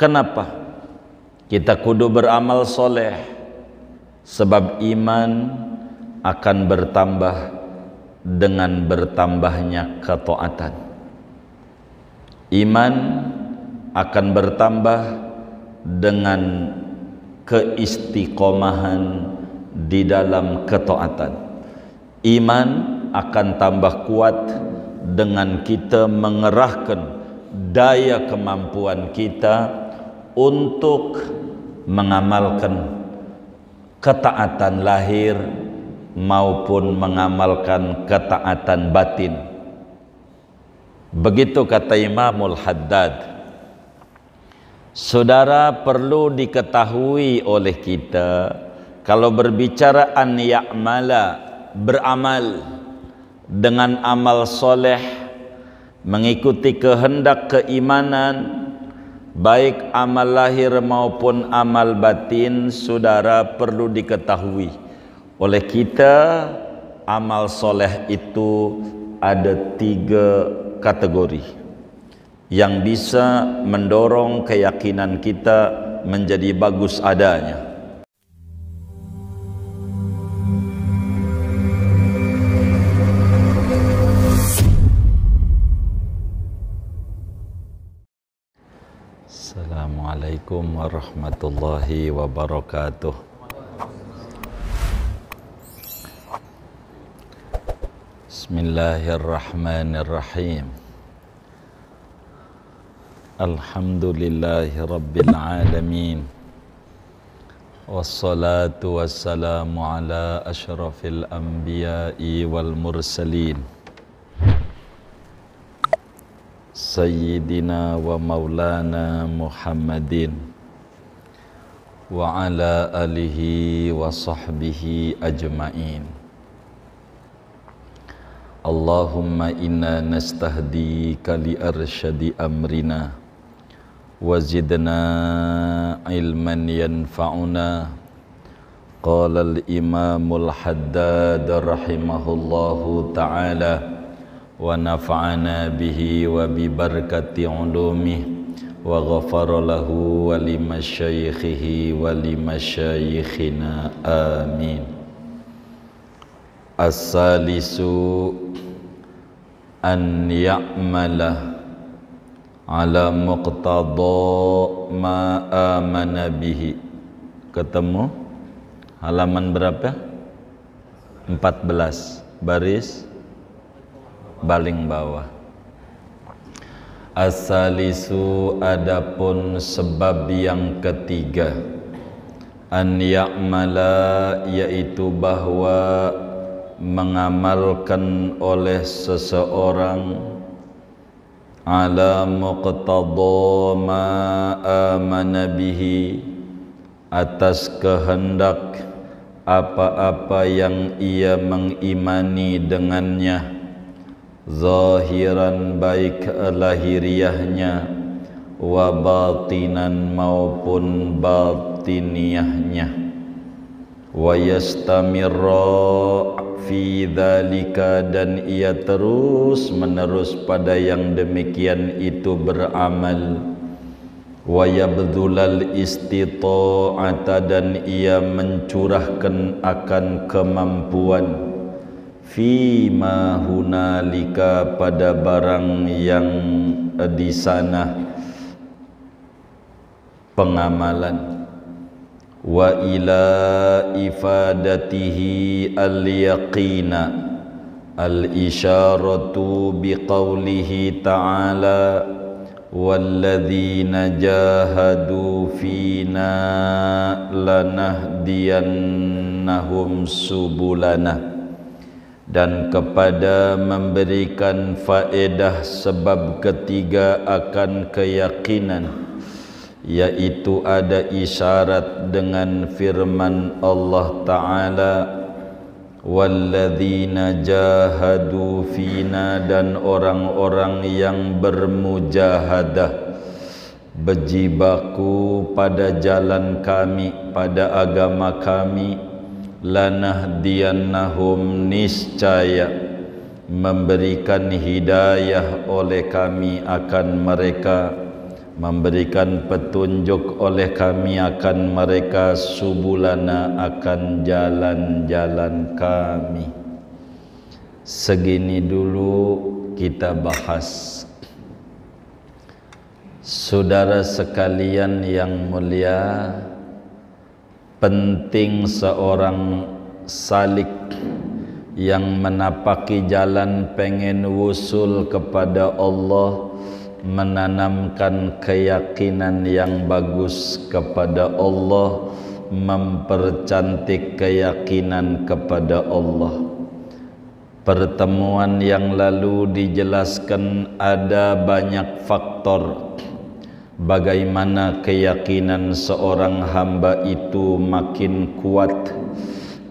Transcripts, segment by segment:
Kenapa? Kita kudu beramal soleh Sebab iman akan bertambah dengan bertambahnya ketaatan. Iman akan bertambah dengan keistiqomahan di dalam ketaatan. Iman akan tambah kuat dengan kita mengerahkan daya kemampuan kita untuk mengamalkan ketaatan lahir maupun mengamalkan ketaatan batin. Begitu kata Imamul Haddad. Saudara perlu diketahui oleh kita kalau berbicara an ya'mala beramal dengan amal soleh mengikuti kehendak keimanan baik amal lahir maupun amal batin saudara perlu diketahui oleh kita amal soleh itu ada tiga kategori yang bisa mendorong keyakinan kita menjadi bagus adanya عليكم ورحمة الله وبركاته بسم الله الرحمن الرحيم الحمد لله رب العالمين والصلاة والسلام على أشرف الأنبياء والمرسلين Sayyidina wa Maulana Muhammadin wa ala alihi wa sahbihi ajma'in Allahumma inna nastahdi kali arshadi amrina wazidna ilman yanfa'una qala imamul haddad rahimahullahu ta'ala ونفعنا به وببركة علومه وغفر له ولمشايخه ولمشايخنا آمين الثالث أن يعمل ala muqtada ma amana bihi ketemu halaman berapa 14 baris baling bawah Asalisu adapun sebab yang ketiga An ya'mala yaitu bahwa mengamalkan oleh seseorang ala muqtada ma amana bihi atas kehendak apa-apa yang ia mengimani dengannya zahiran baik lahiriahnya wa batinan maupun batiniahnya wa yastamirra fi dhalika dan ia terus menerus pada yang demikian itu beramal wa yabdhulal istita'ata dan ia mencurahkan akan kemampuan kemampuan fima hunalika pada barang yang eh, di sana pengamalan wa ila ifadatihi al-yaqina al isharatu biqaulihi ta'ala والذين جاهدوا فينا nahum subulana. dan kepada memberikan faedah sebab ketiga akan keyakinan yaitu ada isyarat dengan firman Allah taala walladzina jahadu fina dan orang-orang yang bermujahadah berjibaku pada jalan kami pada agama kami lanahdiyannahum niscaya memberikan hidayah oleh kami akan mereka memberikan petunjuk oleh kami akan mereka subulana akan jalan-jalan kami segini dulu kita bahas saudara sekalian yang mulia penting seorang salik yang menapaki jalan pengen wusul kepada Allah menanamkan keyakinan yang bagus kepada Allah mempercantik keyakinan kepada Allah pertemuan yang lalu dijelaskan ada banyak faktor bagaimana keyakinan seorang hamba itu makin kuat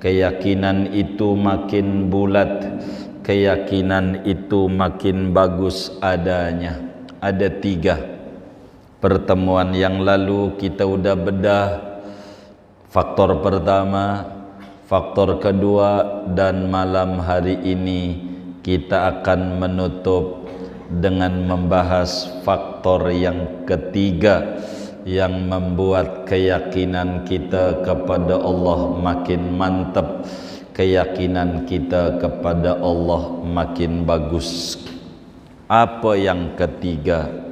keyakinan itu makin bulat keyakinan itu makin bagus adanya ada tiga pertemuan yang lalu kita sudah bedah faktor pertama faktor kedua dan malam hari ini kita akan menutup dengan membahas faktor yang ketiga yang membuat keyakinan kita kepada Allah makin mantap keyakinan kita kepada Allah makin bagus apa yang ketiga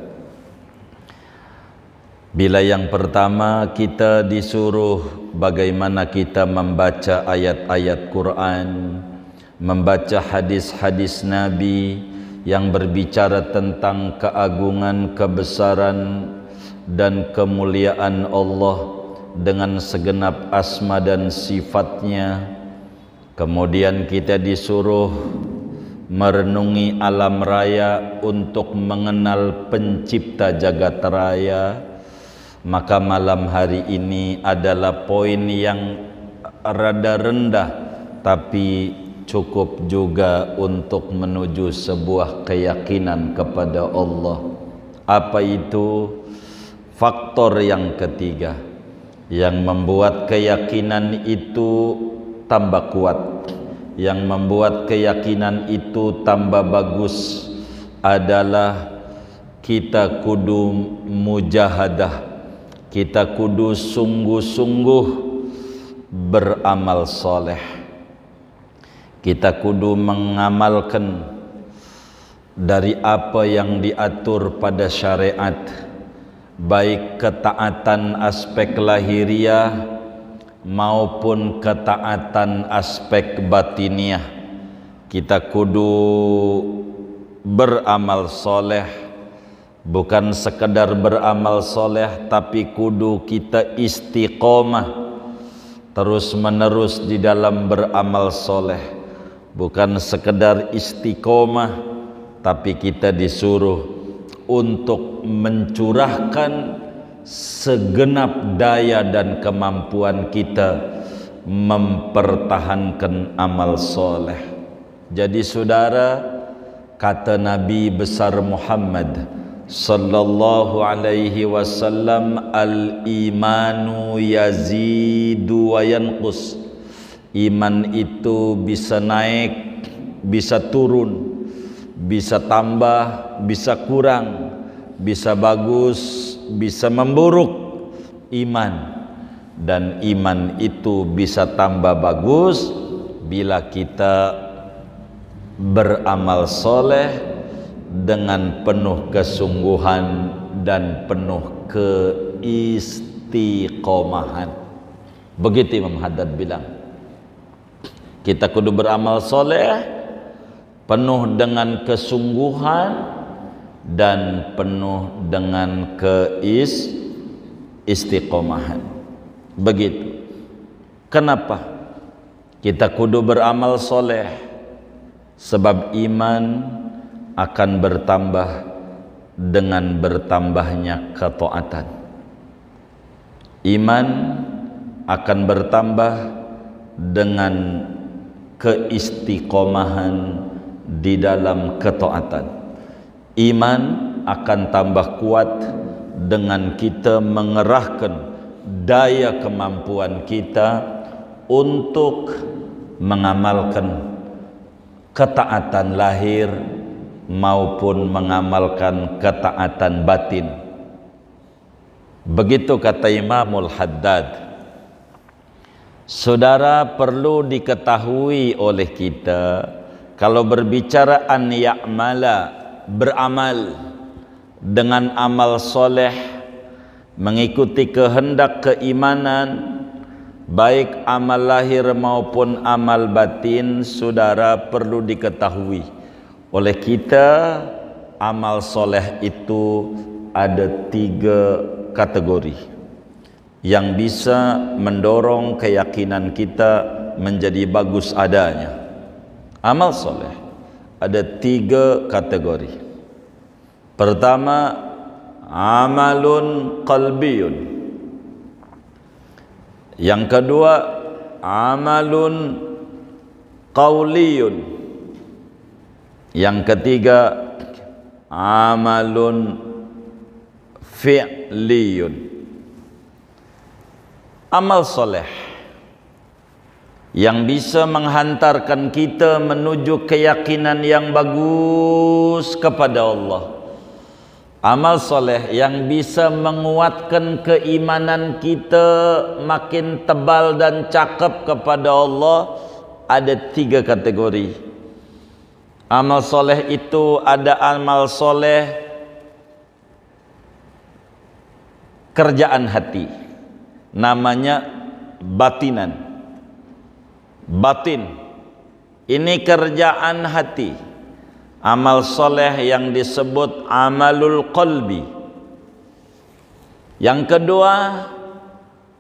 Bila yang pertama kita disuruh bagaimana kita membaca ayat-ayat Quran, membaca hadis-hadis Nabi, yang berbicara tentang keagungan, kebesaran dan kemuliaan Allah dengan segenap asma dan sifatnya kemudian kita disuruh merenungi alam raya untuk mengenal pencipta jagat raya maka malam hari ini adalah poin yang rada rendah tapi cukup juga untuk menuju sebuah keyakinan kepada Allah. Apa itu faktor yang ketiga yang membuat keyakinan itu tambah kuat, yang membuat keyakinan itu tambah bagus adalah kita kudu mujahadah. Kita kudu sungguh-sungguh beramal soleh kita kudu mengamalkan dari apa yang diatur pada syariat baik ketaatan aspek lahiriah maupun ketaatan aspek batiniah kita kudu beramal soleh bukan sekedar beramal soleh tapi kudu kita istiqomah terus menerus di dalam beramal soleh bukan sekedar istiqomah tapi kita disuruh untuk mencurahkan segenap daya dan kemampuan kita mempertahankan amal soleh jadi saudara kata Nabi besar Muhammad sallallahu alaihi wasallam al imanu yazidu wa yanqus Iman itu bisa naik, bisa turun, bisa tambah, bisa kurang, bisa bagus, bisa memburuk. Iman dan iman itu bisa tambah bagus bila kita beramal soleh dengan penuh kesungguhan dan penuh keistiqomahan. Begitu Imam Haddad bilang. Kita kudu beramal soleh penuh dengan kesungguhan dan penuh dengan keis istiqomahan. Begitu. Kenapa? Kita kudu beramal soleh sebab iman akan bertambah dengan bertambahnya ketaatan. Iman akan bertambah dengan keistiqomahan di dalam ketaatan. Iman akan tambah kuat dengan kita mengerahkan daya kemampuan kita untuk mengamalkan ketaatan lahir maupun mengamalkan ketaatan batin. Begitu kata Imamul Haddad Saudara perlu diketahui oleh kita kalau berbicara an ya'mala beramal dengan amal soleh mengikuti kehendak keimanan baik amal lahir maupun amal batin saudara perlu diketahui oleh kita amal soleh itu ada tiga kategori yang bisa mendorong keyakinan kita menjadi bagus adanya. Amal soleh ada tiga kategori. Pertama, amalun qalbiyun. Yang kedua, amalun qauliyun. Yang ketiga, amalun fi'liyun amal soleh yang bisa menghantarkan kita menuju keyakinan yang bagus kepada Allah. Amal soleh yang bisa menguatkan keimanan kita makin tebal dan cakep kepada Allah ada tiga kategori. Amal soleh itu ada amal soleh kerjaan hati namanya batinan batin ini kerjaan hati amal soleh yang disebut amalul qalbi yang kedua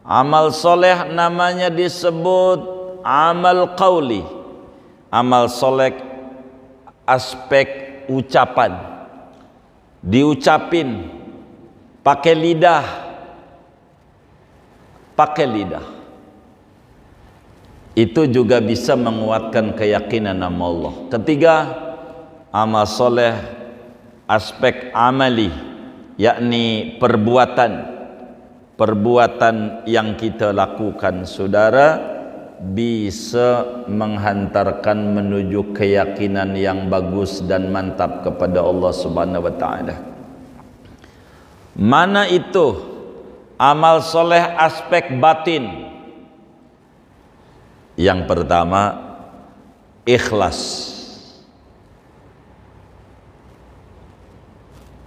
amal soleh namanya disebut amal qawli amal soleh aspek ucapan diucapin pakai lidah pakai lidah itu juga bisa menguatkan keyakinan nama Allah ketiga amal soleh aspek amali yakni perbuatan perbuatan yang kita lakukan saudara bisa menghantarkan menuju keyakinan yang bagus dan mantap kepada Allah Subhanahu wa taala. Mana itu Amal soleh aspek batin. Yang pertama, ikhlas.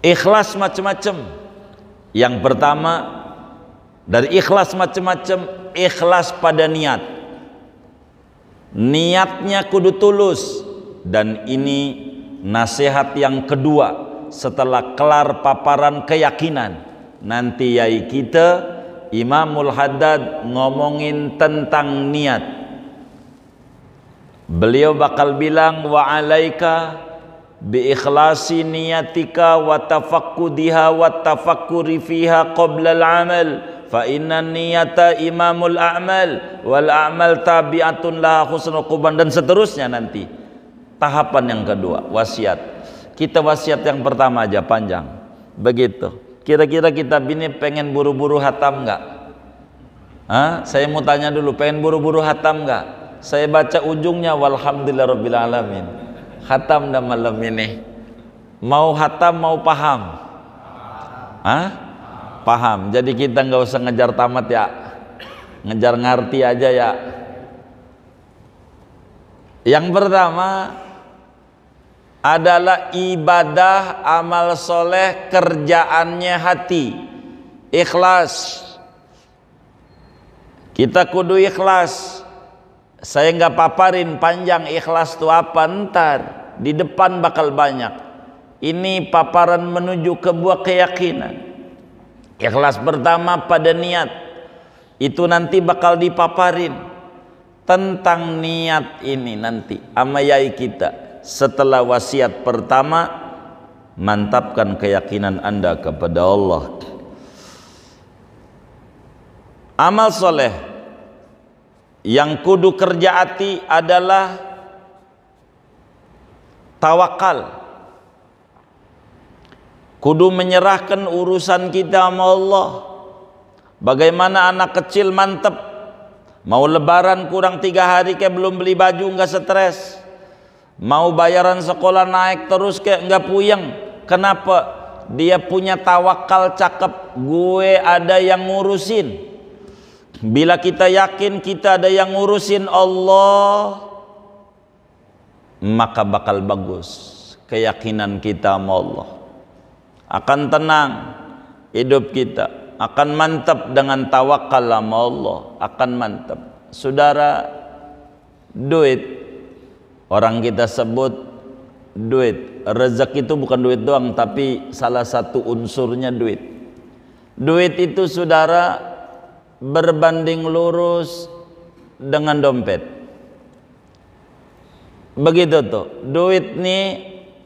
Ikhlas macam-macam. Yang pertama, dari ikhlas macam-macam, ikhlas pada niat. Niatnya kudu tulus. Dan ini nasihat yang kedua setelah kelar paparan keyakinan nanti yai kita Imamul Haddad ngomongin tentang niat beliau bakal bilang wa alaika bi ikhlasi niyatika wa tafakkudiha wa tafakkuri fiha qabla al-amal fa inna niyata imamul a'mal wal a'mal tabi'atun laha husnul quban dan seterusnya nanti tahapan yang kedua wasiat kita wasiat yang pertama aja panjang begitu Kira-kira kitab ini pengen buru-buru hatam nggak? Hah? Saya mau tanya dulu, pengen buru-buru hatam nggak? Saya baca ujungnya walhamdulillahirobbilalamin. Hatam dan malam ini. Mau hatam mau paham. Hah? Paham. Jadi kita nggak usah ngejar tamat ya. Ngejar ngerti aja ya. Yang pertama, adalah ibadah amal soleh kerjaannya hati ikhlas kita kudu ikhlas saya nggak paparin panjang ikhlas itu apa ntar di depan bakal banyak ini paparan menuju ke buah keyakinan ikhlas pertama pada niat itu nanti bakal dipaparin tentang niat ini nanti amayai kita setelah wasiat pertama mantapkan keyakinan Anda kepada Allah. Amal soleh yang kudu kerja hati adalah tawakal. Kudu menyerahkan urusan kita sama Allah. Bagaimana anak kecil mantep. Mau lebaran kurang tiga hari kayak belum beli baju nggak stres mau bayaran sekolah naik terus kayak nggak puyeng kenapa dia punya tawakal cakep gue ada yang ngurusin bila kita yakin kita ada yang ngurusin Allah maka bakal bagus keyakinan kita sama Allah akan tenang hidup kita akan mantap dengan tawakal sama Allah akan mantap saudara duit Orang kita sebut duit. Rezeki itu bukan duit doang, tapi salah satu unsurnya duit. Duit itu saudara berbanding lurus dengan dompet. Begitu tuh. Duit nih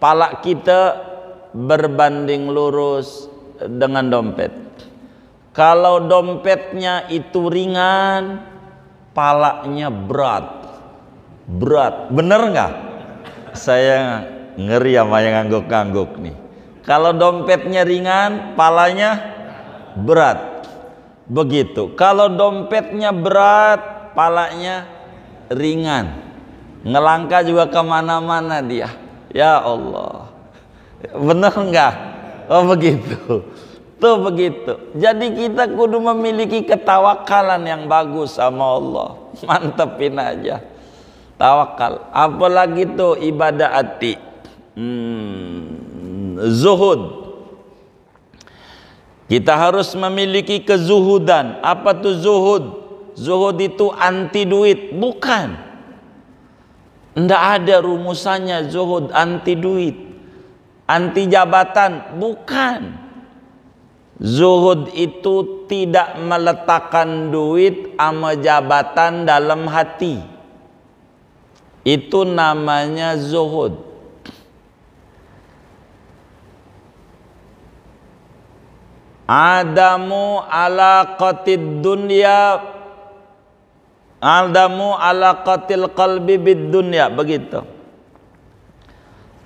palak kita berbanding lurus dengan dompet. Kalau dompetnya itu ringan, palaknya berat berat bener nggak saya ngeri sama yang ngangguk-ngangguk nih kalau dompetnya ringan palanya berat begitu kalau dompetnya berat palanya ringan ngelangkah juga kemana-mana dia ya Allah bener nggak oh begitu tuh begitu jadi kita kudu memiliki ketawakalan yang bagus sama Allah mantepin aja tawakal apalagi itu ibadah hati hmm, zuhud kita harus memiliki kezuhudan apa tu zuhud zuhud itu anti duit bukan tidak ada rumusannya zuhud anti duit anti jabatan bukan Zuhud itu tidak meletakkan duit ama jabatan dalam hati. Itu namanya zuhud. Adamu ala alaqatid dunya Adamu alaqatil qalbi bid dunya begitu.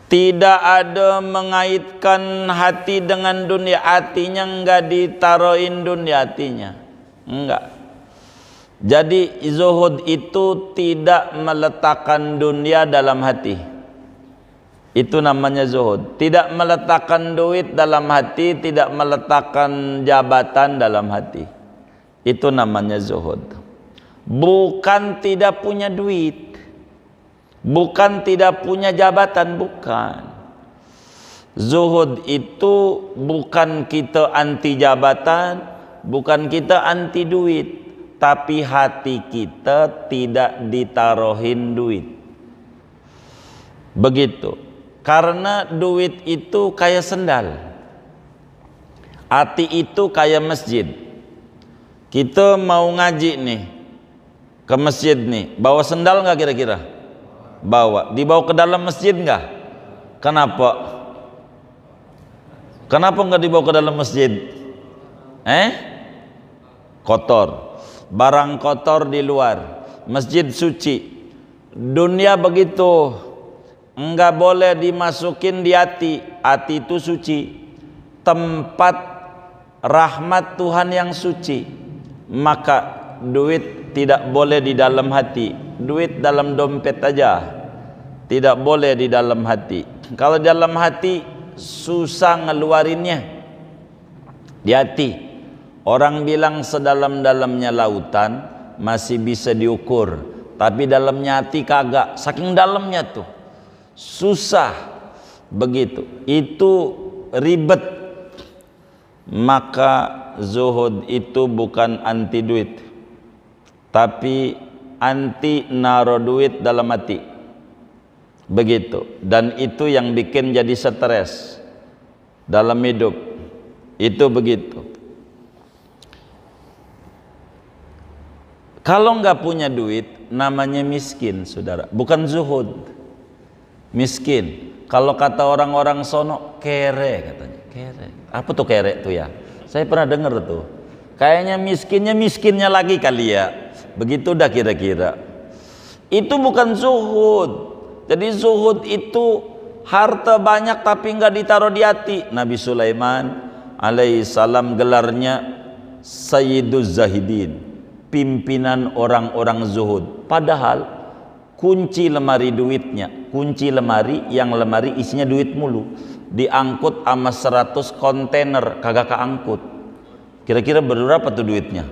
Tidak ada mengaitkan hati dengan dunia, hatinya enggak ditaruhin dunia hatinya. Enggak. Jadi zuhud itu tidak meletakkan dunia dalam hati. Itu namanya zuhud. Tidak meletakkan duit dalam hati, tidak meletakkan jabatan dalam hati. Itu namanya zuhud. Bukan tidak punya duit. Bukan tidak punya jabatan, bukan. Zuhud itu bukan kita anti jabatan, bukan kita anti duit tapi hati kita tidak ditaruhin duit. Begitu. Karena duit itu kayak sendal. Hati itu kayak masjid. Kita mau ngaji nih ke masjid nih, bawa sendal nggak kira-kira? Bawa. Dibawa ke dalam masjid nggak? Kenapa? Kenapa nggak dibawa ke dalam masjid? Eh? Kotor barang kotor di luar, masjid suci. Dunia begitu, enggak boleh dimasukin di hati, hati itu suci. Tempat rahmat Tuhan yang suci, maka duit tidak boleh di dalam hati, duit dalam dompet aja. Tidak boleh di dalam hati. Kalau dalam hati susah ngeluarinnya di hati Orang bilang sedalam-dalamnya lautan masih bisa diukur, tapi dalamnya hati kagak, saking dalamnya tuh. Susah begitu. Itu ribet. Maka zuhud itu bukan anti duit, tapi anti naro duit dalam hati. Begitu. Dan itu yang bikin jadi stres dalam hidup. Itu begitu. Kalau nggak punya duit, namanya miskin, saudara. Bukan zuhud, miskin. Kalau kata orang-orang sono, kere katanya. Kere. Apa tuh kere tuh ya? Saya pernah dengar tuh. Kayaknya miskinnya miskinnya lagi kali ya. Begitu dah kira-kira. Itu bukan zuhud. Jadi zuhud itu harta banyak tapi nggak ditaruh di hati. Nabi Sulaiman alaihissalam gelarnya Sayyidul Zahidin pimpinan orang-orang zuhud. Padahal kunci lemari duitnya, kunci lemari yang lemari isinya duit mulu, diangkut sama 100 kontainer kagak keangkut. Kira-kira berapa tuh duitnya?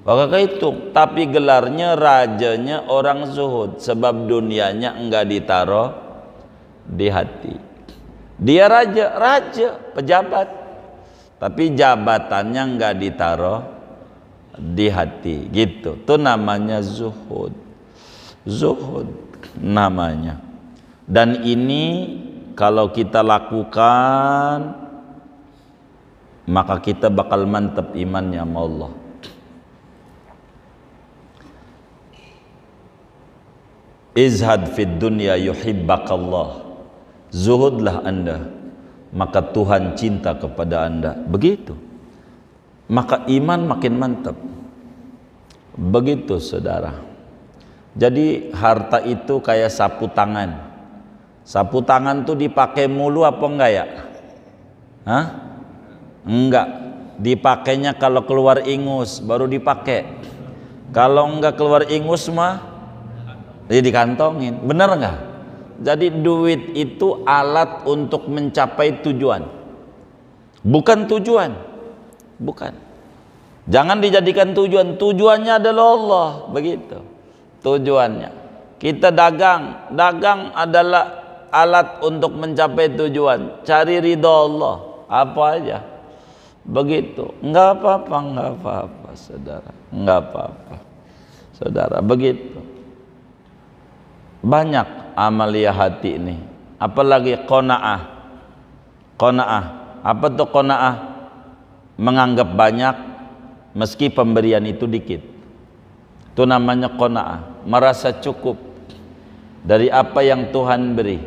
Maka itu, tapi gelarnya rajanya orang zuhud sebab dunianya enggak ditaruh di hati. Dia raja, raja, pejabat. Tapi jabatannya enggak ditaruh di hati gitu itu namanya zuhud zuhud namanya dan ini kalau kita lakukan maka kita bakal mantap imannya sama Allah izhad fid dunya yuhibbakallah zuhudlah anda maka Tuhan cinta kepada anda begitu maka iman makin mantap. Begitu saudara. Jadi harta itu kayak sapu tangan. Sapu tangan tuh dipakai mulu apa enggak ya? Hah? Enggak. Dipakainya kalau keluar ingus baru dipakai. Kalau enggak keluar ingus mah jadi ya dikantongin. Benar enggak? Jadi duit itu alat untuk mencapai tujuan. Bukan tujuan. Bukan. Jangan dijadikan tujuan. Tujuannya adalah Allah. Begitu. Tujuannya. Kita dagang. Dagang adalah alat untuk mencapai tujuan. Cari ridho Allah. Apa aja. Begitu. Enggak apa-apa, enggak apa-apa, saudara. Enggak apa-apa. Saudara, begitu. Banyak amalia hati ini. Apalagi kona'ah. Kona'ah. Apa tuh kona'ah? menganggap banyak meski pemberian itu dikit itu namanya kona'ah merasa cukup dari apa yang Tuhan beri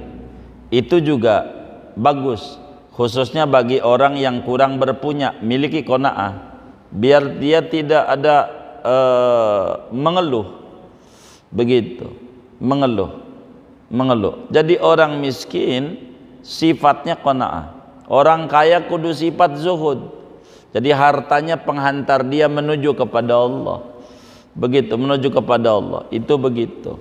itu juga bagus khususnya bagi orang yang kurang berpunya miliki kona'ah biar dia tidak ada uh, mengeluh begitu mengeluh mengeluh jadi orang miskin sifatnya kona'ah orang kaya kudu sifat zuhud jadi hartanya penghantar dia menuju kepada Allah. Begitu menuju kepada Allah. Itu begitu.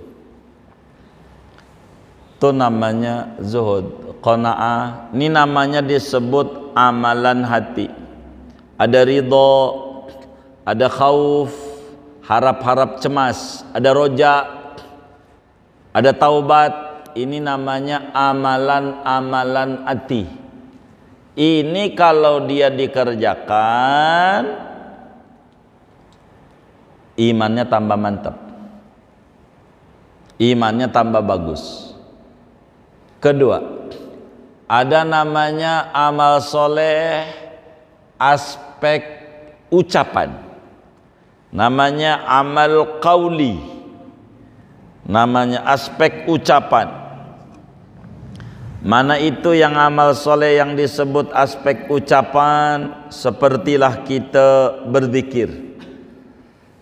Itu namanya zuhud, qanaah. Ini namanya disebut amalan hati. Ada ridho, ada khauf, harap-harap cemas, ada roja, ada taubat. Ini namanya amalan-amalan hati. -amalan ini kalau dia dikerjakan imannya tambah mantap imannya tambah bagus kedua ada namanya amal soleh aspek ucapan namanya amal kauli namanya aspek ucapan Mana itu yang amal soleh yang disebut aspek ucapan Sepertilah kita berzikir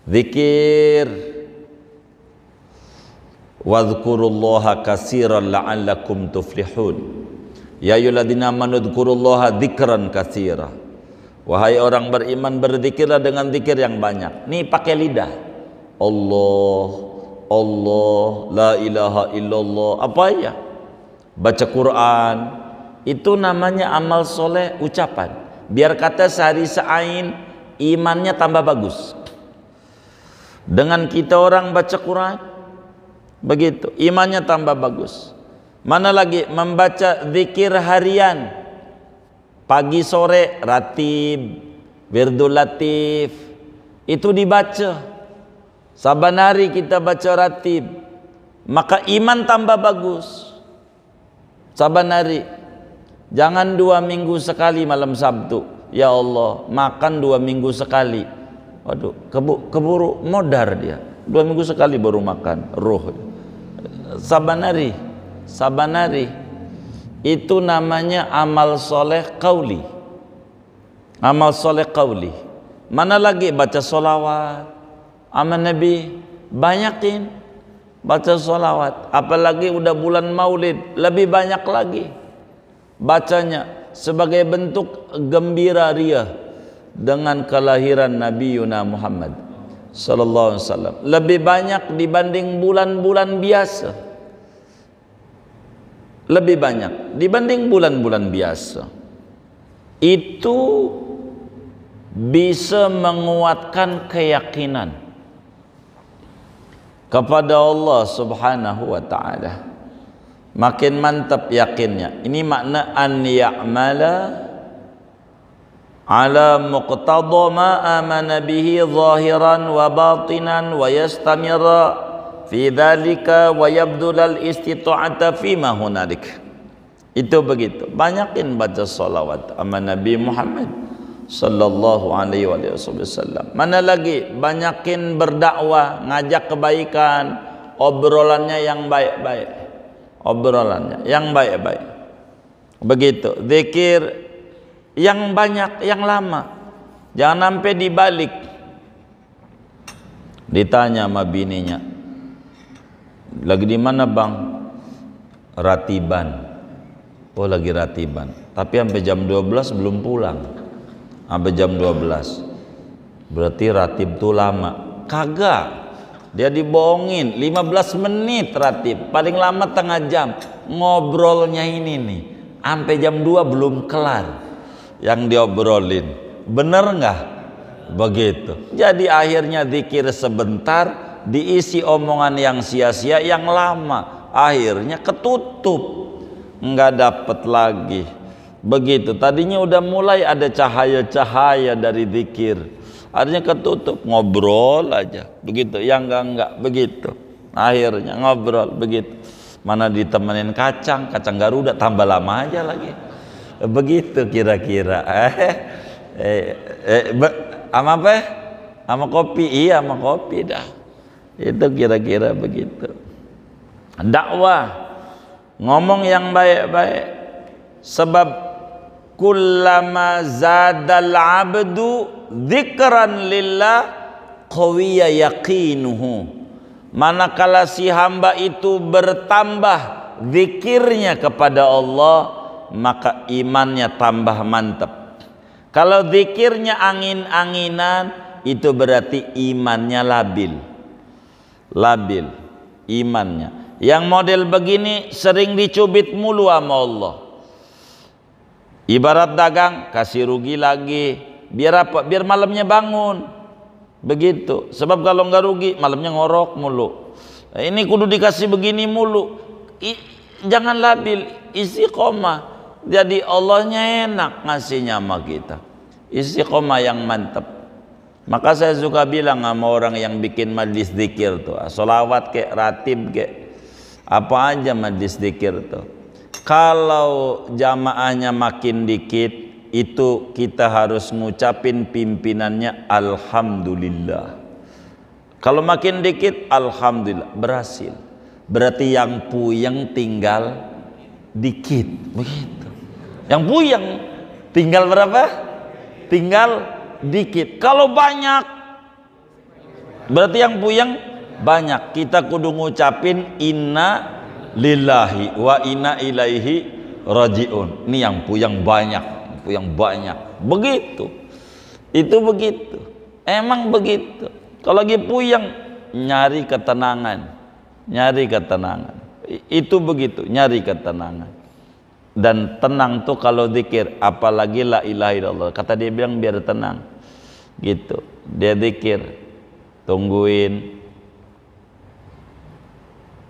Zikir Wadhkurullaha kasiran la'allakum tuflihun Ya yuladina manudhkurullaha dhikran kasira Wahai orang beriman berzikirlah dengan zikir yang banyak Ini pakai lidah Allah Allah La ilaha illallah Apa ya? baca Quran itu namanya amal soleh ucapan biar kata sehari seain imannya tambah bagus dengan kita orang baca Quran begitu imannya tambah bagus mana lagi membaca zikir harian pagi sore ratib wirdul latif itu dibaca saban hari kita baca ratib maka iman tambah bagus Saban hari. Jangan dua minggu sekali malam Sabtu. Ya Allah, makan dua minggu sekali. Waduh, kebu, keburu modar dia. Dua minggu sekali baru makan. Ruh. Saban hari. Saban hari. Itu namanya amal soleh kauli. Amal soleh kauli. Mana lagi baca solawat. Amal Nabi. Banyakin baca solawat apalagi udah bulan maulid lebih banyak lagi bacanya sebagai bentuk gembira ria dengan kelahiran Nabi Yuna Muhammad sallallahu alaihi wasallam lebih banyak dibanding bulan-bulan biasa lebih banyak dibanding bulan-bulan biasa itu bisa menguatkan keyakinan kepada Allah Subhanahu wa taala makin mantap yakinnya ini makna an ya'mala ala muqtada ma bihi zahiran wa batinan wa yastamira fi dhalika wa yabdul al istita'ata fi ma itu begitu banyakin baca selawat amana nabi Muhammad sallallahu alaihi wasallam. Mana lagi banyakin berdakwah, ngajak kebaikan, obrolannya yang baik-baik. Obrolannya yang baik-baik. Begitu. Zikir yang banyak, yang lama. Jangan sampai dibalik. Ditanya sama bininya. Lagi di mana, Bang? Ratiban. Oh, lagi ratiban. Tapi sampai jam 12 belum pulang sampai jam 12 berarti ratib tuh lama kagak dia dibohongin 15 menit ratib paling lama tengah jam ngobrolnya ini nih sampai jam 2 belum kelar yang diobrolin bener nggak begitu jadi akhirnya dikir sebentar diisi omongan yang sia-sia yang lama akhirnya ketutup nggak dapet lagi begitu tadinya udah mulai ada cahaya-cahaya dari zikir akhirnya ketutup ngobrol aja begitu yang enggak enggak begitu akhirnya ngobrol begitu mana ditemenin kacang kacang garuda tambah lama aja lagi begitu kira-kira eh eh, eh be, ama apa ama kopi iya ama kopi dah itu kira-kira begitu dakwah ngomong yang baik-baik sebab kullama zadal abdu dzikran lillah qawiya yaqinuhu manakala si hamba itu bertambah zikirnya kepada Allah maka imannya tambah mantap kalau zikirnya angin-anginan itu berarti imannya labil labil imannya yang model begini sering dicubit mulu sama Allah Ibarat dagang, kasih rugi lagi. Biar apa? Biar malamnya bangun. Begitu. Sebab kalau nggak rugi, malamnya ngorok mulu. Nah, ini kudu dikasih begini mulu. I, jangan labil, isi koma. Jadi Allahnya enak ngasihnya sama kita. Isi koma yang mantap. Maka saya suka bilang sama orang yang bikin majlis dikir tuh. Solawat kek, ratib kek. Apa aja majlis dikir tuh kalau jamaahnya makin dikit itu kita harus ngucapin pimpinannya alhamdulillah kalau makin dikit alhamdulillah berhasil berarti yang puyeng tinggal dikit begitu yang puyeng tinggal berapa tinggal dikit kalau banyak berarti yang puyeng banyak kita kudu ngucapin inna lillahi wa inna ilaihi rajiun. Ini yang puyang banyak, puyang banyak. Begitu. Itu begitu. Emang begitu. Kalau lagi puyang nyari ketenangan, nyari ketenangan. Itu begitu, nyari ketenangan. Dan tenang tuh kalau zikir, apalagi la ilaha illallah. Kata dia bilang biar tenang. Gitu. Dia zikir. Tungguin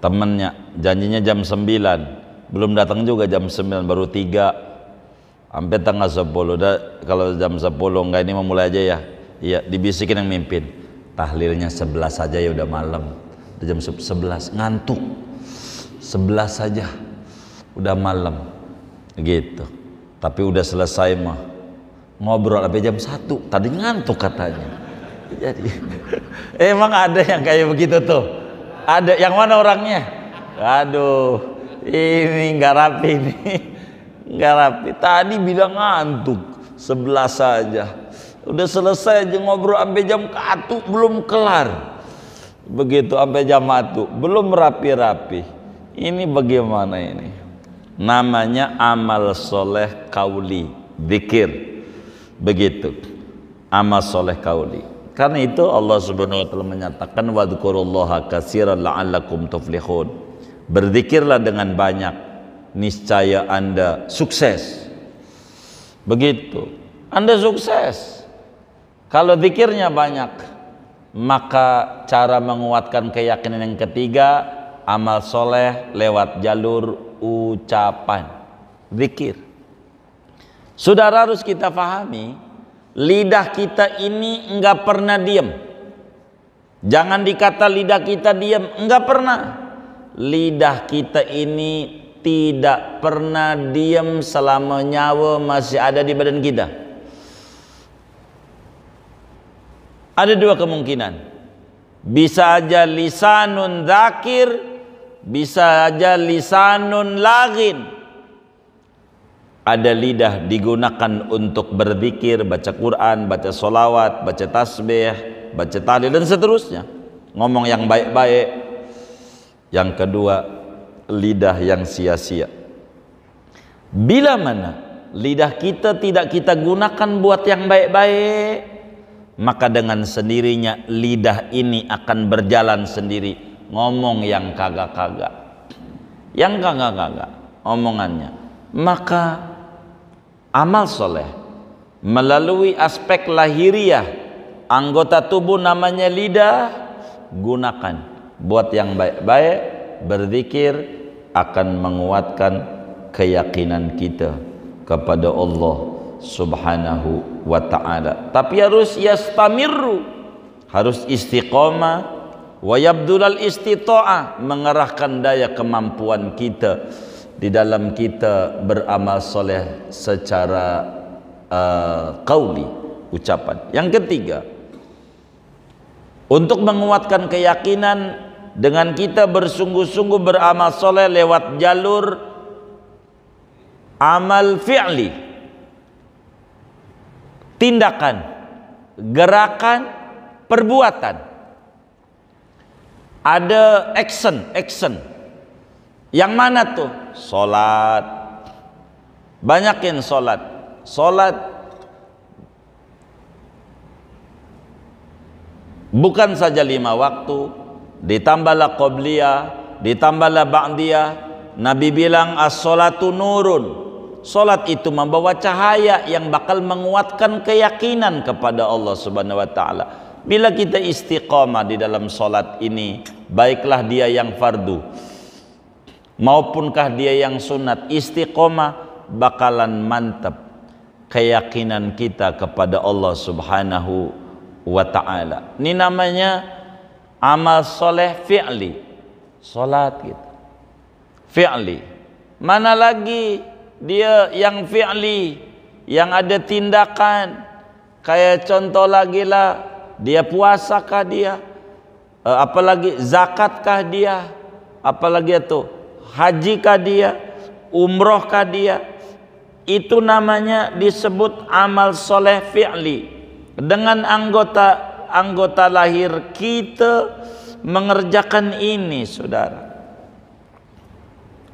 temennya janjinya jam 9 belum datang juga jam 9 baru 3 sampai tengah 10 udah kalau jam 10 enggak ini memulai aja ya iya dibisikin yang mimpin tahlilnya 11 saja ya udah malam udah jam 11 ngantuk 11 saja udah malam gitu tapi udah selesai mah ngobrol sampai jam 1 tadi ngantuk katanya jadi emang ada yang kayak begitu tuh ada yang mana orangnya? Aduh, ini nggak rapi nih. Nggak rapi. Tadi bilang ngantuk, sebelah saja. Udah selesai aja ngobrol sampai jam katu belum kelar. Begitu sampai jam satu belum rapi-rapi. Ini bagaimana ini? Namanya amal soleh kauli, dikir. Begitu. Amal soleh kauli. Karena itu Allah Subhanahu wa taala menyatakan wadhkurullaha katsiran la'allakum tuflihun. Berzikirlah dengan banyak, niscaya Anda sukses. Begitu. Anda sukses. Kalau zikirnya banyak, maka cara menguatkan keyakinan yang ketiga amal soleh lewat jalur ucapan zikir saudara harus kita fahami lidah kita ini enggak pernah diam. Jangan dikata lidah kita diam, enggak pernah. Lidah kita ini tidak pernah diam selama nyawa masih ada di badan kita. Ada dua kemungkinan. Bisa aja lisanun zakir, bisa aja lisanun lagin ada lidah digunakan untuk berzikir, baca Quran, baca solawat, baca tasbih, baca tahlil dan seterusnya. Ngomong yang baik-baik. Yang kedua, lidah yang sia-sia. Bila mana lidah kita tidak kita gunakan buat yang baik-baik, maka dengan sendirinya lidah ini akan berjalan sendiri ngomong yang kagak-kagak. Yang kagak-kagak omongannya. Maka amal soleh melalui aspek lahiriah anggota tubuh namanya lidah gunakan buat yang baik-baik berzikir akan menguatkan keyakinan kita kepada Allah subhanahu wa ta'ala tapi harus yastamirru harus istiqomah wa yabdulal istita'ah mengerahkan daya kemampuan kita di dalam kita beramal soleh secara uh, kauli ucapan. Yang ketiga, untuk menguatkan keyakinan dengan kita bersungguh-sungguh beramal soleh lewat jalur amal fi'li tindakan gerakan perbuatan ada action action yang mana tuh? Salat. Banyakin salat. Salat bukan saja lima waktu, ditambahlah qobliyah, ditambahlah ba'diyah. Nabi bilang as-salatu nurun. Salat itu membawa cahaya yang bakal menguatkan keyakinan kepada Allah Subhanahu wa taala. Bila kita istiqamah di dalam salat ini, baiklah dia yang fardu maupunkah dia yang sunat istiqomah bakalan mantap keyakinan kita kepada Allah Subhanahu wa taala. Ini namanya amal soleh fi'li. Salat kita. Gitu. Fi'li. Mana lagi dia yang fi'li yang ada tindakan kayak contoh lagi lah dia puasakah dia eh, apalagi zakatkah dia apalagi itu Haji hajikah dia, Umroh umrohkah dia, itu namanya disebut amal soleh fi'li. Dengan anggota anggota lahir kita mengerjakan ini, saudara.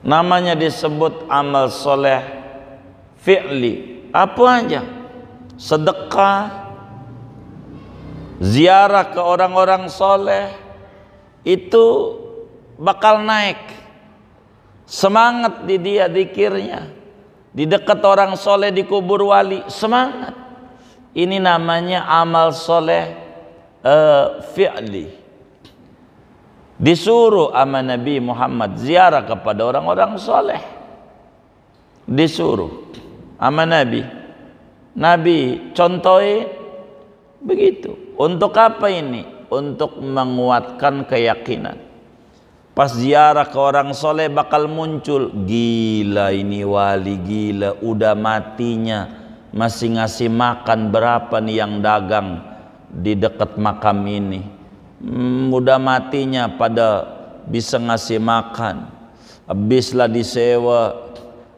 Namanya disebut amal soleh fi'li. Apa aja? Sedekah, ziarah ke orang-orang soleh, itu bakal naik Semangat di dia dikirnya. Di dekat orang soleh di kubur wali. Semangat. Ini namanya amal soleh uh, fi'li. Disuruh sama Nabi Muhammad ziarah kepada orang-orang soleh. Disuruh sama Nabi. Nabi contohi begitu. Untuk apa ini? Untuk menguatkan keyakinan pas ziarah ke orang soleh bakal muncul gila ini wali gila udah matinya masih ngasih makan berapa nih yang dagang di dekat makam ini hmm, udah matinya pada bisa ngasih makan habislah disewa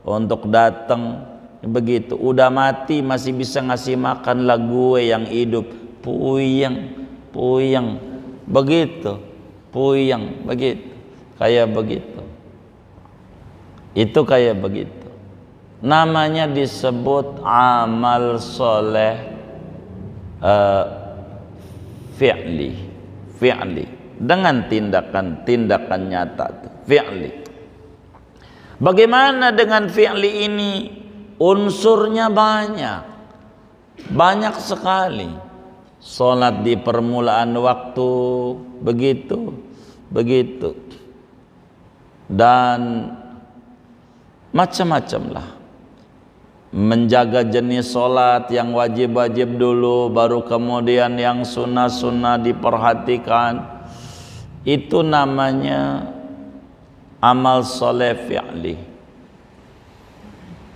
untuk datang begitu udah mati masih bisa ngasih makan lah gue yang hidup puyeng puyeng begitu puyeng begitu kayak begitu itu kayak begitu namanya disebut amal soleh uh, fi'li fi'li dengan tindakan-tindakan nyata fi'li bagaimana dengan fi'li ini unsurnya banyak banyak sekali salat di permulaan waktu begitu begitu dan macam-macam lah menjaga jenis solat yang wajib-wajib dulu baru kemudian yang sunnah-sunnah diperhatikan itu namanya amal soleh fi'li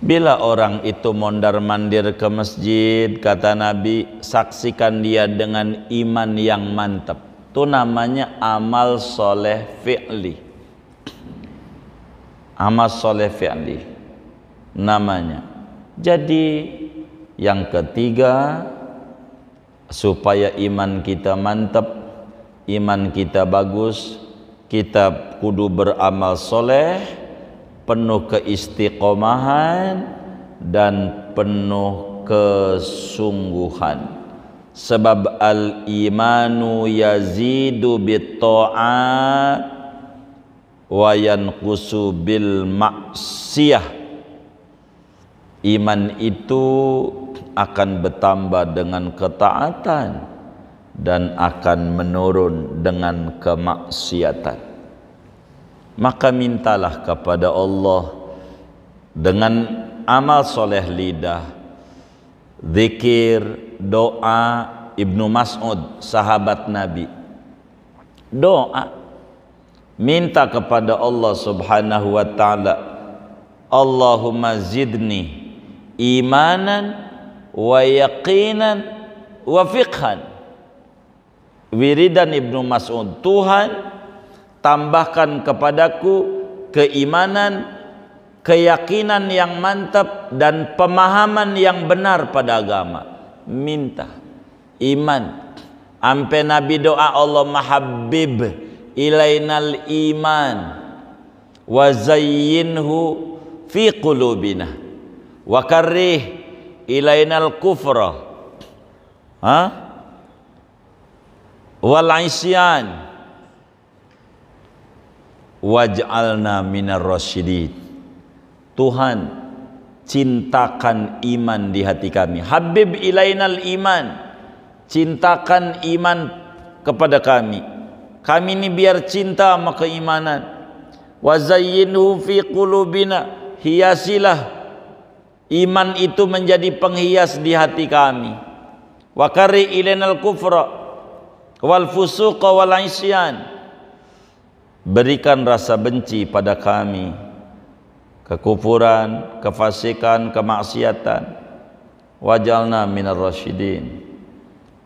bila orang itu mondar mandir ke masjid kata Nabi saksikan dia dengan iman yang mantap itu namanya amal soleh fi'li amal soleh fi'li namanya jadi yang ketiga supaya iman kita mantap iman kita bagus kita kudu beramal soleh penuh keistiqomahan dan penuh kesungguhan sebab al imanu yazidu bit ta'at wa yanqusu bil maksiyah iman itu akan bertambah dengan ketaatan dan akan menurun dengan kemaksiatan maka mintalah kepada Allah dengan amal soleh lidah zikir doa Ibnu Mas'ud sahabat Nabi doa minta kepada Allah Subhanahu wa taala Allahumma zidni imanan wa yaqinan wa fiqhan wiridan Ibnu Mas'ud Tuhan tambahkan kepadaku keimanan keyakinan yang mantap dan pemahaman yang benar pada agama minta iman ampe nabi doa Allah mahabbib ilainal iman wa zayyinhu fi qulubina wa karrih ilainal kufra ha wal isyan waj'alna minar rasyidin Tuhan cintakan iman di hati kami habib ilainal iman cintakan iman kepada kami kami ini biar cinta sama keimanan. Wa zayyinhu fi qulubina. Hiasilah iman itu menjadi penghias di hati kami. Wa kari ilainal kufra wal fusuqa wal isyan. Berikan rasa benci pada kami kekufuran, kefasikan, kemaksiatan. Wajalna minar rasyidin.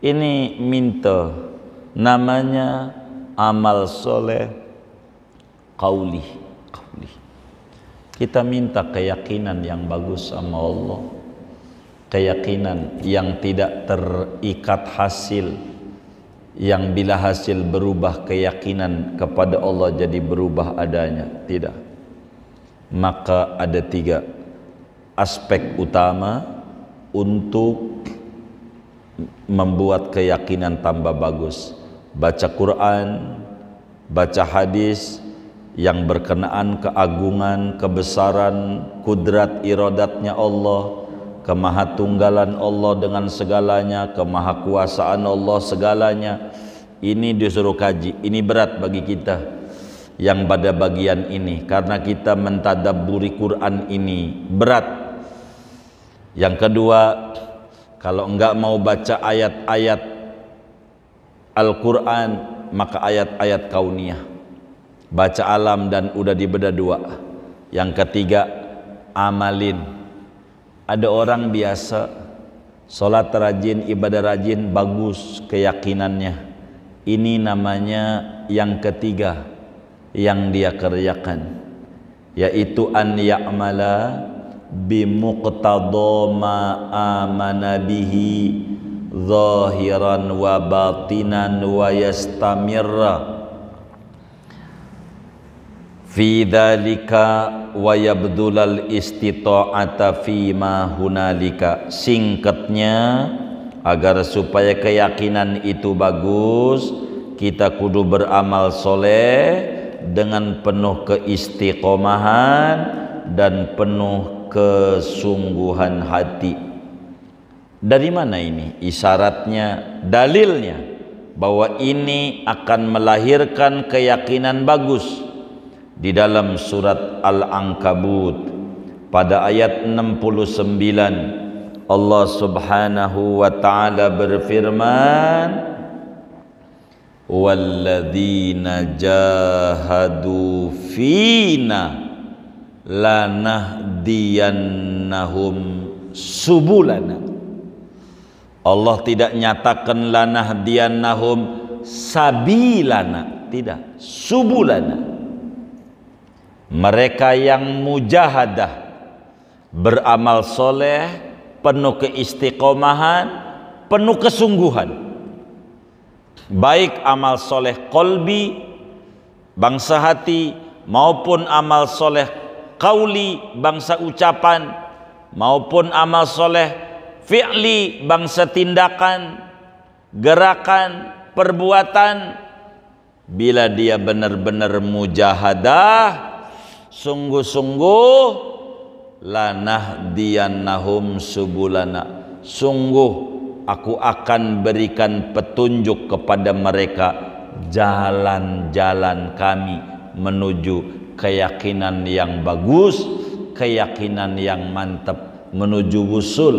Ini minta namanya amal soleh kaulih kita minta keyakinan yang bagus sama Allah keyakinan yang tidak terikat hasil yang bila hasil berubah keyakinan kepada Allah jadi berubah adanya tidak maka ada tiga aspek utama untuk membuat keyakinan tambah bagus baca Quran, baca hadis yang berkenaan keagungan, kebesaran, kudrat iradatnya Allah, kemahatunggalan Allah dengan segalanya, kemahakuasaan Allah segalanya. Ini disuruh kaji, ini berat bagi kita yang pada bagian ini karena kita mentadaburi Quran ini berat. Yang kedua, kalau enggak mau baca ayat-ayat Al-Quran maka ayat-ayat kauniyah baca alam dan udah dibeda dua yang ketiga amalin ada orang biasa sholat rajin ibadah rajin bagus keyakinannya ini namanya yang ketiga yang dia kerjakan yaitu an ya'mala bimuqtadha ma amana bihi zahiran wa batinan wa yastamirra fi dhalika wa yabdulal istita'ata fi ma hunalika singkatnya agar supaya keyakinan itu bagus kita kudu beramal soleh dengan penuh keistiqomahan dan penuh kesungguhan hati dari mana ini isyaratnya, dalilnya bahwa ini akan melahirkan keyakinan bagus di dalam surat Al-Ankabut pada ayat 69 Allah Subhanahu wa taala berfirman walladzina jahadu fina lanahdiyannahum subulana Allah tidak nyatakan lanah diannahum sabilana tidak subulana mereka yang mujahadah beramal soleh penuh keistiqomahan penuh kesungguhan baik amal soleh kolbi bangsa hati maupun amal soleh kauli bangsa ucapan maupun amal soleh fi'li bangsa tindakan gerakan perbuatan bila dia benar-benar mujahadah sungguh-sungguh lanah Nahum subulana sungguh aku akan berikan petunjuk kepada mereka jalan-jalan kami menuju keyakinan yang bagus keyakinan yang mantap menuju usul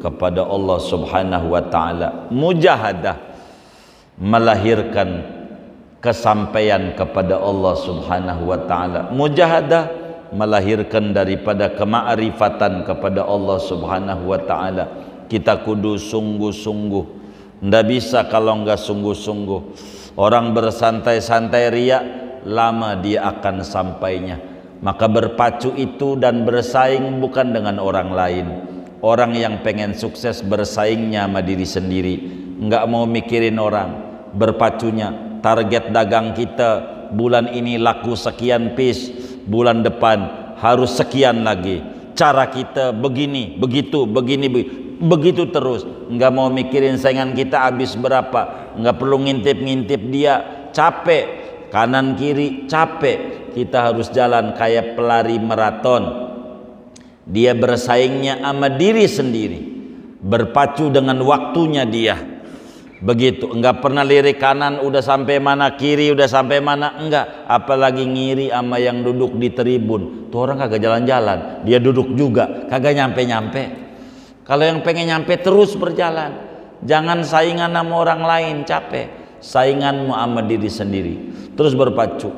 kepada Allah Subhanahu wa taala. Mujahadah melahirkan kesampaian kepada Allah Subhanahu wa taala. Mujahadah melahirkan daripada kemakrifatan kepada Allah Subhanahu wa taala. Kita kudu sungguh-sungguh. Tidak bisa kalau enggak sungguh-sungguh. Orang bersantai-santai ria, lama dia akan sampainya. Maka berpacu itu dan bersaing bukan dengan orang lain orang yang pengen sukses bersaingnya sama diri sendiri nggak mau mikirin orang berpacunya target dagang kita bulan ini laku sekian piece bulan depan harus sekian lagi cara kita begini begitu begini begitu, begitu terus nggak mau mikirin saingan kita habis berapa nggak perlu ngintip-ngintip dia capek kanan kiri capek kita harus jalan kayak pelari maraton dia bersaingnya sama diri sendiri, berpacu dengan waktunya dia. Begitu, enggak pernah lirik kanan udah sampai mana, kiri udah sampai mana, enggak. Apalagi ngiri sama yang duduk di tribun. Tuh orang kagak jalan-jalan, dia duduk juga, kagak nyampe-nyampe. Kalau yang pengen nyampe terus berjalan. Jangan saingan sama orang lain, capek. Sainganmu sama diri sendiri. Terus berpacu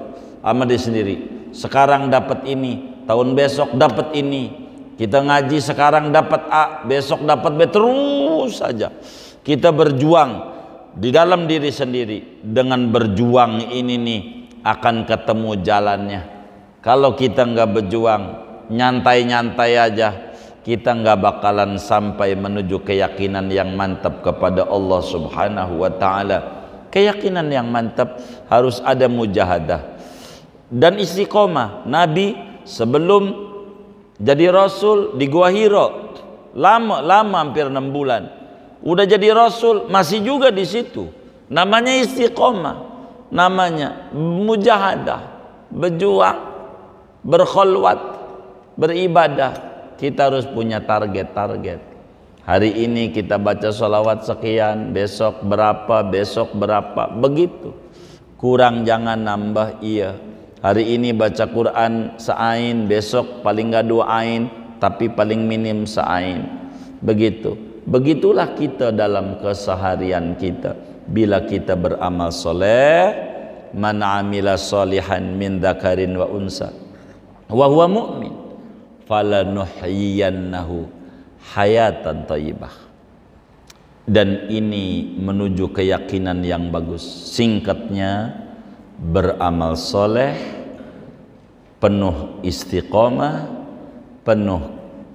sama diri sendiri. Sekarang dapat ini, tahun besok dapat ini, kita ngaji sekarang dapat A, besok dapat B, terus saja. Kita berjuang di dalam diri sendiri. Dengan berjuang ini nih akan ketemu jalannya. Kalau kita nggak berjuang, nyantai-nyantai aja, kita nggak bakalan sampai menuju keyakinan yang mantap kepada Allah Subhanahu wa taala. Keyakinan yang mantap harus ada mujahadah dan istiqomah. Nabi sebelum jadi rasul di gua Hiro lama lama hampir enam bulan udah jadi rasul masih juga di situ namanya istiqomah namanya mujahadah berjuang berkholwat beribadah kita harus punya target-target Hari ini kita baca sholawat sekian, besok berapa, besok berapa, begitu. Kurang jangan nambah, iya hari ini baca Quran seain besok paling nggak dua ain tapi paling minim seain begitu begitulah kita dalam keseharian kita bila kita beramal soleh man amila solihan min dakarin wa unsa wa huwa mu'min falanuhyiyannahu hayatan tayyibah dan ini menuju keyakinan yang bagus singkatnya beramal soleh, penuh istiqomah, penuh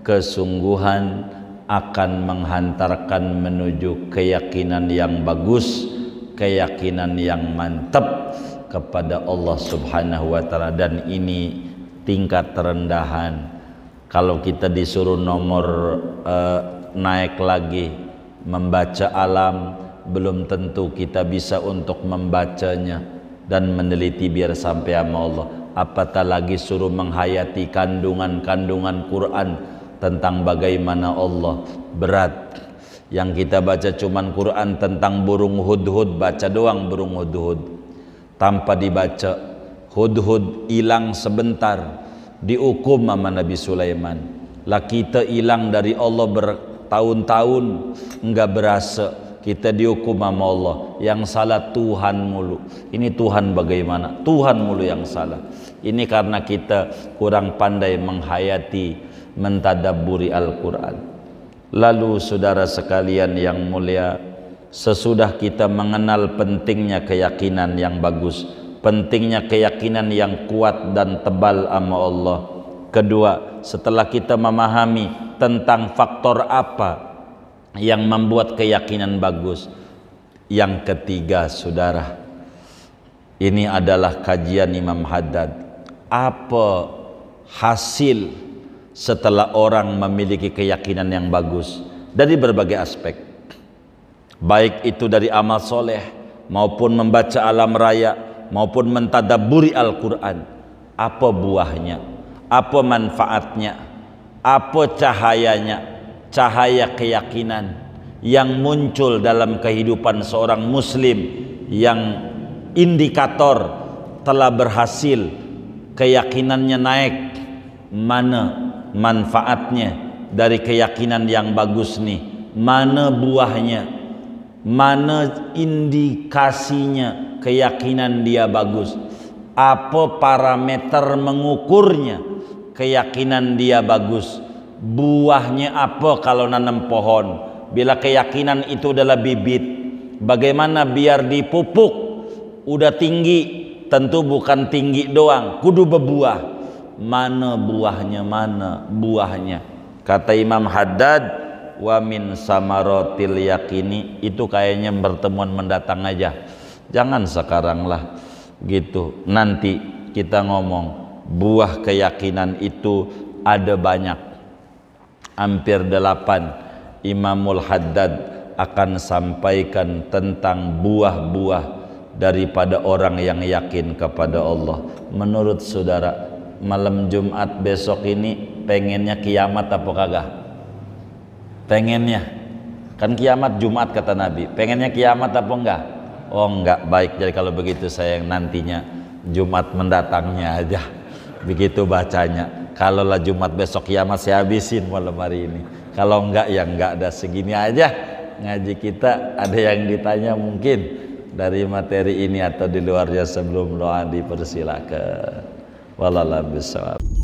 kesungguhan akan menghantarkan menuju keyakinan yang bagus, keyakinan yang mantap kepada Allah Subhanahu wa taala dan ini tingkat terendahan. Kalau kita disuruh nomor eh, naik lagi membaca alam belum tentu kita bisa untuk membacanya dan meneliti biar sampai sama Allah apatah lagi suruh menghayati kandungan-kandungan Quran tentang bagaimana Allah berat yang kita baca cuman Quran tentang burung hudhud baca doang burung hudhud tanpa dibaca hudhud hilang sebentar dihukum sama Nabi Sulaiman lah kita hilang dari Allah bertahun-tahun enggak berasa kita dihukum sama Allah yang salah Tuhan mulu ini Tuhan bagaimana Tuhan mulu yang salah ini karena kita kurang pandai menghayati mentadaburi Al-Quran lalu saudara sekalian yang mulia sesudah kita mengenal pentingnya keyakinan yang bagus pentingnya keyakinan yang kuat dan tebal sama Allah kedua setelah kita memahami tentang faktor apa yang membuat keyakinan bagus. Yang ketiga, saudara, ini adalah kajian Imam Haddad. Apa hasil setelah orang memiliki keyakinan yang bagus dari berbagai aspek, baik itu dari amal soleh maupun membaca alam raya maupun mentadaburi Al-Quran. Apa buahnya? Apa manfaatnya? Apa cahayanya? cahaya keyakinan yang muncul dalam kehidupan seorang muslim yang indikator telah berhasil keyakinannya naik mana manfaatnya dari keyakinan yang bagus nih mana buahnya mana indikasinya keyakinan dia bagus apa parameter mengukurnya keyakinan dia bagus buahnya apa kalau nanam pohon bila keyakinan itu adalah bibit bagaimana biar dipupuk udah tinggi tentu bukan tinggi doang kudu berbuah mana buahnya mana buahnya kata Imam Haddad wa min samarotil yakini itu kayaknya pertemuan mendatang aja jangan sekarang lah gitu nanti kita ngomong buah keyakinan itu ada banyak hampir delapan Imamul Haddad akan sampaikan tentang buah-buah daripada orang yang yakin kepada Allah. Menurut saudara, malam Jumat besok ini pengennya kiamat apa kagak? Pengennya. Kan kiamat Jumat kata Nabi. Pengennya kiamat apa enggak? Oh enggak, baik. Jadi kalau begitu saya nantinya Jumat mendatangnya aja begitu bacanya kalaulah Jumat besok kiamat saya habisin malam hari ini kalau enggak ya enggak ada segini aja ngaji kita ada yang ditanya mungkin dari materi ini atau di luarnya sebelum doa dipersilakan wallahualam bissawab